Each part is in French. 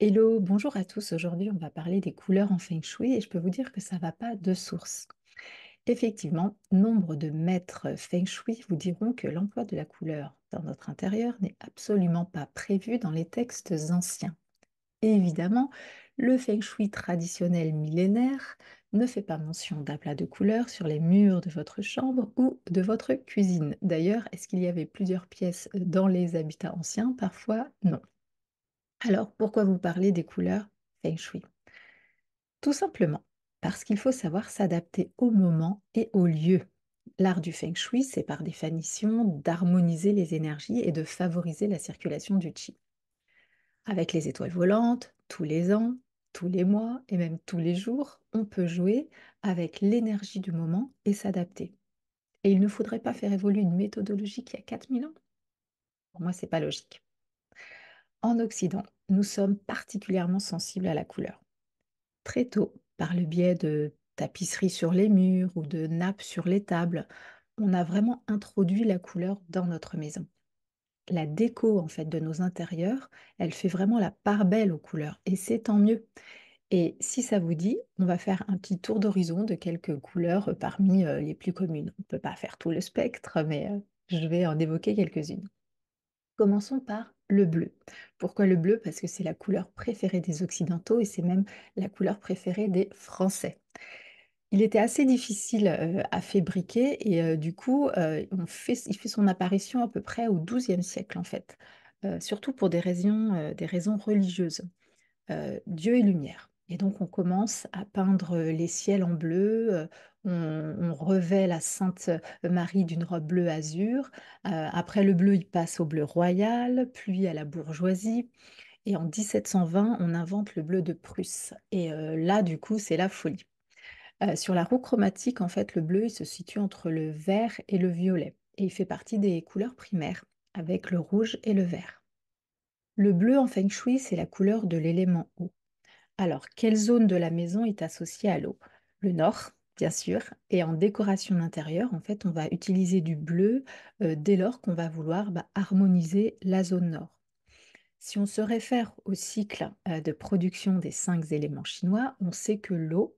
Hello, bonjour à tous. Aujourd'hui, on va parler des couleurs en feng shui et je peux vous dire que ça ne va pas de source. Effectivement, nombre de maîtres feng shui vous diront que l'emploi de la couleur dans notre intérieur n'est absolument pas prévu dans les textes anciens. évidemment, le feng shui traditionnel millénaire ne fait pas mention plat de couleurs sur les murs de votre chambre ou de votre cuisine. D'ailleurs, est-ce qu'il y avait plusieurs pièces dans les habitats anciens Parfois, non. Alors, pourquoi vous parlez des couleurs feng shui Tout simplement parce qu'il faut savoir s'adapter au moment et au lieu. L'art du feng shui, c'est par définition d'harmoniser les énergies et de favoriser la circulation du qi. Avec les étoiles volantes, tous les ans, tous les mois et même tous les jours, on peut jouer avec l'énergie du moment et s'adapter. Et il ne faudrait pas faire évoluer une méthodologie qui a 4000 ans Pour moi, c'est pas logique en Occident, nous sommes particulièrement sensibles à la couleur. Très tôt, par le biais de tapisseries sur les murs ou de nappes sur les tables, on a vraiment introduit la couleur dans notre maison. La déco en fait de nos intérieurs, elle fait vraiment la part belle aux couleurs et c'est tant mieux. Et si ça vous dit, on va faire un petit tour d'horizon de quelques couleurs euh, parmi euh, les plus communes. On ne peut pas faire tout le spectre, mais euh, je vais en évoquer quelques-unes. Commençons par le bleu. Pourquoi le bleu Parce que c'est la couleur préférée des Occidentaux et c'est même la couleur préférée des Français. Il était assez difficile euh, à fabriquer et euh, du coup, euh, il fait son apparition à peu près au XIIe siècle en fait, surtout pour des raisons, des raisons religieuses. Dieu et lumière. Et donc on commence à peindre euh, les ciels en bleu, euh, on, revêt la Sainte euh, Marie d'une robe bleu azur, après le bleu il passe au bleu royal, puis à la bourgeoisie. Et en 1720, on invente le bleu de Prusse. Et là, du coup, c'est la folie. sur la roue chromatique, en fait, le bleu, il se situe entre le vert et le violet. Et il fait partie des couleurs primaires, avec le rouge et le vert. Le bleu en feng shui, c'est la couleur de l'élément eau. Alors, quelle zone de la maison est associée à l'eau Le nord, bien sûr. Et en décoration d'intérieur, en fait, on va utiliser du bleu euh, dès lors qu'on va vouloir bah, harmoniser la zone nord. Si on se réfère au cycle euh, de production des cinq éléments chinois, on sait que l'eau,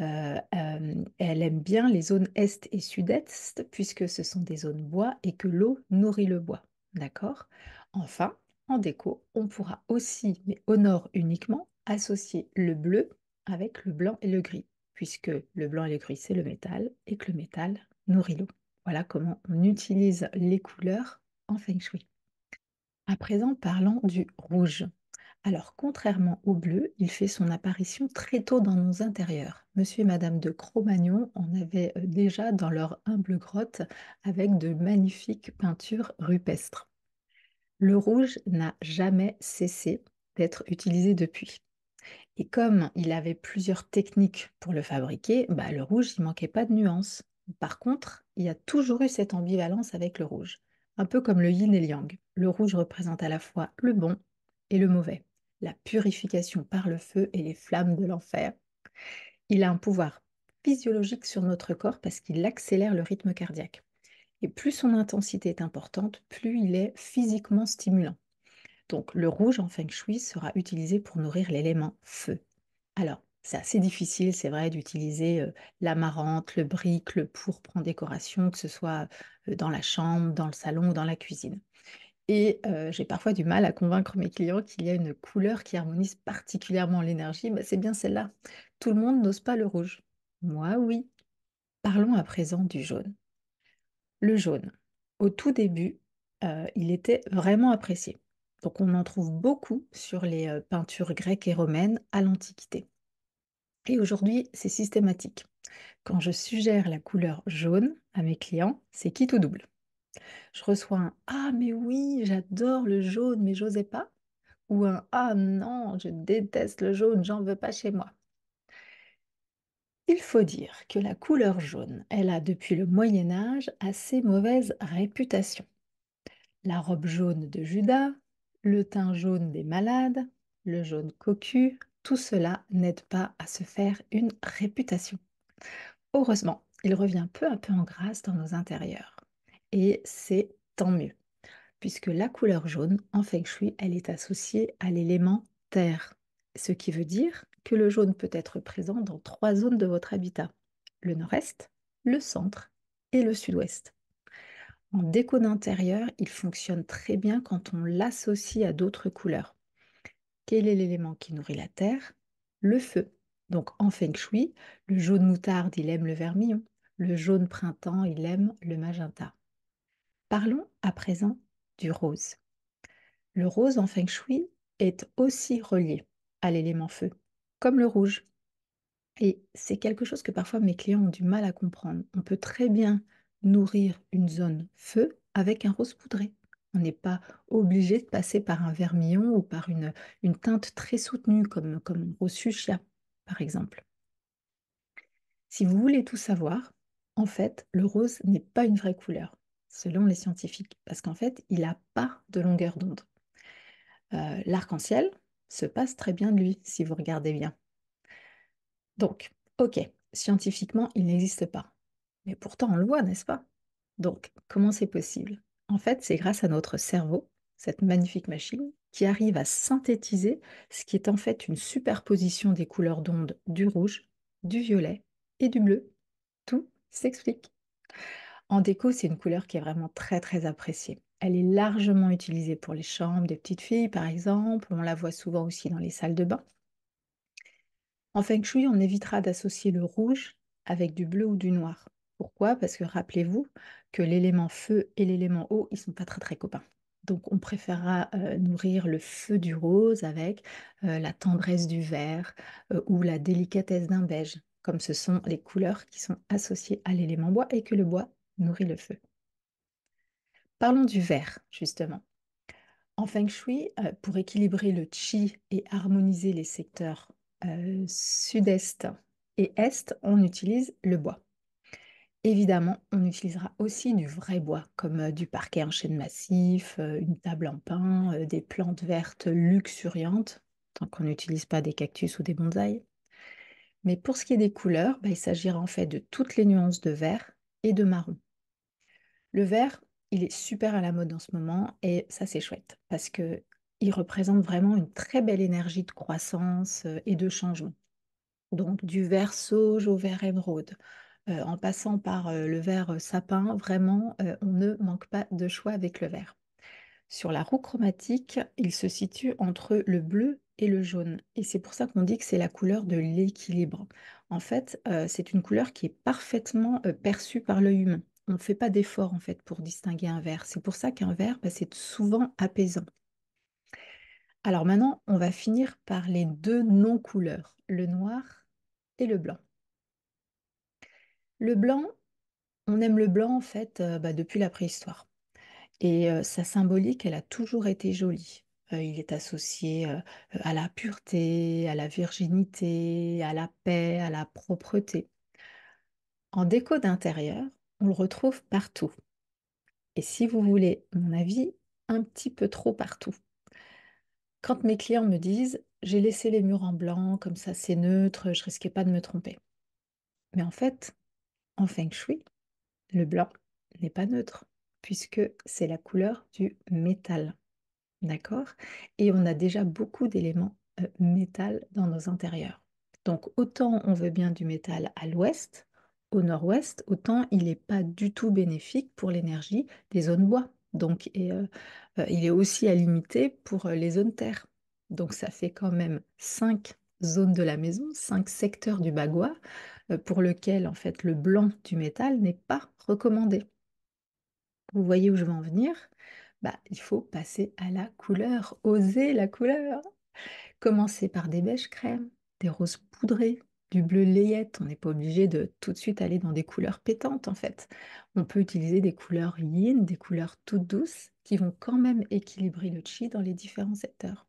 euh, elle aime bien les zones est et sud-est, puisque ce sont des zones bois et que l'eau nourrit le bois. D'accord Enfin, en déco, on pourra aussi, mais au nord uniquement, associer le bleu avec le blanc et le gris, puisque le blanc et le gris, c'est le métal, et que le métal nourrit l'eau. Voilà comment on utilise les couleurs en feng shui. À présent, parlons du rouge. Alors, contrairement au bleu, il fait son apparition très tôt dans nos intérieurs. Monsieur et Madame de Cro-Magnon en avaient euh, déjà dans leur humble grotte avec de magnifiques peintures rupestres. Le rouge n'a jamais cessé d'être utilisé depuis. Et comme il avait plusieurs techniques pour le fabriquer, bah, le rouge, il manquait pas de nuances. Par contre, il y a toujours eu cette ambivalence avec le rouge, un peu comme le yin et le yang. Le rouge représente à la fois le bon et le mauvais, la purification par le feu et les flammes de l'enfer. Il a un pouvoir physiologique sur notre corps parce qu'il accélère le rythme cardiaque. Et plus son intensité est importante, plus il est physiquement stimulant. Donc le rouge en feng shui sera utilisé pour nourrir l'élément feu. Alors, c'est assez difficile, c'est vrai, d'utiliser euh, l'amarante, le brique, le pourpre en décoration, que ce soit euh, dans la chambre, dans le salon ou dans la cuisine. Et euh, j'ai parfois du mal à convaincre mes clients qu'il y a une couleur qui harmonise particulièrement l'énergie. Bah, c'est bien celle-là. Tout le monde n'ose pas le rouge. Moi, oui. Parlons à présent du jaune. Le jaune, au tout début, il était vraiment apprécié. Donc on en trouve beaucoup sur les peintures grecques et romaines à l'Antiquité. Et aujourd'hui, c'est systématique. Quand je suggère la couleur jaune à mes clients, c'est qui ou double. Je reçois un Ah mais oui, j'adore le jaune, mais j'osais pas ou un Ah non, je déteste le jaune, j'en veux pas chez moi. Il faut dire que la couleur jaune, elle a depuis le Moyen Âge assez mauvaise réputation. La robe jaune de Judas, le teint jaune des malades, le jaune cocu, tout cela n'aide pas à se faire une réputation. Heureusement, il revient peu à peu en grâce dans nos intérieurs. Et c'est tant mieux, puisque la couleur jaune, en feng shui, elle est associée à l'élément terre, ce qui veut dire que le jaune peut être présent dans trois zones de votre habitat, le nord-est, le centre et le sud-ouest. En déco d'intérieur, il fonctionne très bien quand on l'associe à d'autres couleurs. Quel est l'élément qui nourrit la terre Le feu. Donc en feng shui, le jaune moutarde, il aime le vermillon. Le jaune printemps, il aime le magenta. Parlons à présent du rose. Le rose en feng shui est aussi relié à l'élément feu, comme le rouge. Et c'est quelque chose que parfois mes clients ont du mal à comprendre. On peut très bien nourrir une zone feu avec un rose poudré. On n'est pas obligé de passer par un vermillon ou par une, une teinte très soutenue comme, comme rose fuchsia, par exemple. Si vous voulez tout savoir, en fait, le rose n'est pas une vraie couleur, selon les scientifiques, parce qu'en fait, il n'a pas de longueur d'onde. Euh, l'arc-en-ciel se passe très bien de lui, si vous regardez bien. Donc, ok, scientifiquement, il n'existe pas. Mais pourtant, on le voit, n'est-ce pas Donc, comment c'est possible En fait, c'est grâce à notre cerveau, cette magnifique machine, qui arrive à synthétiser ce qui est en fait une superposition des couleurs d'onde du rouge, du violet et du bleu. Tout s'explique. En déco, c'est une couleur qui est vraiment très très appréciée. Elle est largement utilisée pour les chambres des petites filles, par exemple. On la voit souvent aussi dans les salles de bain. En feng shui, on évitera d'associer le rouge avec du bleu ou du noir. Pourquoi Parce que rappelez-vous que l'élément feu et l'élément eau, ils sont pas très très copains. Donc on préférera euh, nourrir le feu du rose avec euh, la tendresse du vert euh, ou la délicatesse d'un beige, comme ce sont les couleurs qui sont associées à l'élément bois et que le bois nourrit le feu. Parlons du vert, justement. En feng shui, pour équilibrer le chi et harmoniser les secteurs sud-est et est, on utilise le bois. Évidemment, on utilisera aussi du vrai bois, comme euh, du parquet en chêne massif, euh, une table en pin, euh, des plantes vertes luxuriantes, tant qu'on n'utilise pas des cactus ou des bonsaïs. Mais pour ce qui est des couleurs, bah, il s'agira en fait de toutes les nuances de vert et de marron. Le vert, il est super à la mode en ce moment et ça c'est chouette parce que il représente vraiment une très belle énergie de croissance et de changement. Donc du vert sauge au vert émeraude, euh, en passant par euh, le vert euh, sapin, vraiment, on ne manque pas de choix avec le vert. Sur la roue chromatique, il se situe entre le bleu et le jaune. Et c'est pour ça qu'on dit que c'est la couleur de l'équilibre. En fait, c'est une couleur qui est parfaitement perçue par l'œil humain. On ne fait pas d'effort en fait pour distinguer un vert. C'est pour ça qu'un vert, bah, c'est souvent apaisant. Alors maintenant, on va finir par les deux non-couleurs, le noir et le blanc. Le blanc, on aime le blanc en fait euh, bah, depuis la préhistoire. Et euh, sa symbolique, elle a toujours été jolie. Euh, il est associé à la pureté, à la virginité, à la paix, à la propreté. En déco d'intérieur, on le retrouve partout. Et si vous voulez mon avis, un petit peu trop partout. Quand mes clients me disent j'ai laissé les murs en blanc, comme ça c'est neutre, je risquais pas de me tromper. Mais en fait, en feng shui, le blanc n'est pas neutre puisque c'est la couleur du métal. D'accord Et on a déjà beaucoup d'éléments euh, métal dans nos intérieurs. Donc autant on veut bien du métal à l'ouest, au nord-ouest, autant il n'est pas du tout bénéfique pour l'énergie des zones bois. Donc euh, euh, il est aussi à limiter pour les zones terre. Donc ça fait quand même cinq zones de la maison, cinq secteurs du bagua euh, pour lequel en fait le blanc du métal n'est pas recommandé. Vous voyez où je veux en venir bah, Il faut passer à la couleur, oser la couleur. Commencez par des beiges crème, des roses poudrées, du bleu layette. On n'est pas obligé de tout de suite aller dans des couleurs pétantes en fait. On peut utiliser des couleurs yin, des couleurs toutes douces qui vont quand même équilibrer le chi dans les différents secteurs.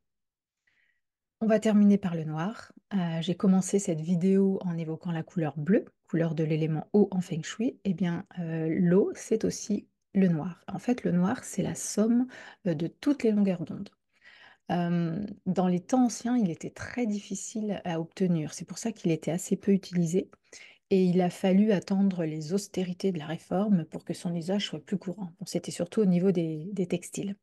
On va terminer par le noir. Euh, j'ai commencé cette vidéo en évoquant la couleur bleue, couleur de l'élément eau en feng shui. Eh bien, euh, l'eau, c'est aussi le noir. En fait, le noir, c'est la somme euh, de toutes les longueurs d'onde. dans les temps anciens, il était très difficile à obtenir. C'est pour ça qu'il était assez peu utilisé. Et il a fallu attendre les austérités de la réforme pour que son usage soit plus courant. C'était surtout au niveau des textiles.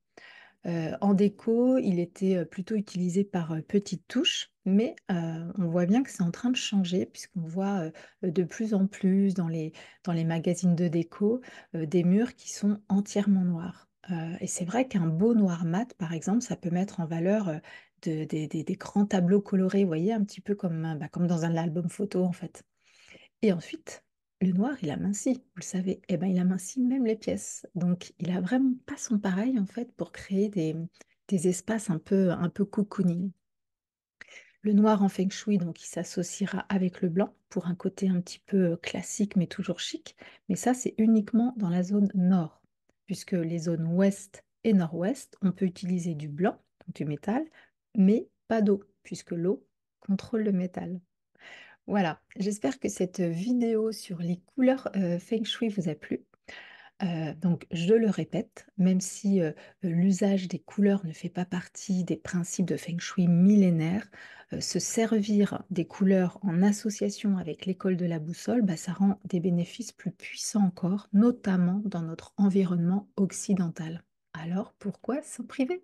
Euh, en déco, il était euh, plutôt utilisé par euh, petites touches, mais on voit bien que c'est en train de changer puisqu'on voit de plus en plus dans les, dans les magazines de déco des murs qui sont entièrement noirs. et c'est vrai qu'un beau noir mat, par exemple, ça peut mettre en valeur des, grands tableaux colorés, vous voyez, un petit peu comme, bah, comme dans un album photo en fait. Et ensuite, le noir, il minci, vous le savez. Eh ben, il minci même les pièces. Donc, il a vraiment pas son pareil, en fait, pour créer des, espaces un peu, un peu cocooning. Le noir en feng shui, donc, il s'associera avec le blanc pour un côté un petit peu euh, classique, mais toujours chic. Mais ça, c'est uniquement dans la zone nord, puisque les zones ouest et nord-ouest, on peut utiliser du blanc, donc du métal, mais pas d'eau, puisque l'eau contrôle le métal. Voilà, j'espère que cette vidéo sur les couleurs euh, Feng Shui vous a plu. Euh, donc, je le répète, même si euh, l'usage des couleurs ne fait pas partie des principes de Feng Shui millénaires, se servir des couleurs en association avec l'école de la boussole, bah, ça rend des bénéfices plus puissants encore, notamment dans notre environnement occidental. Alors, pourquoi s'en priver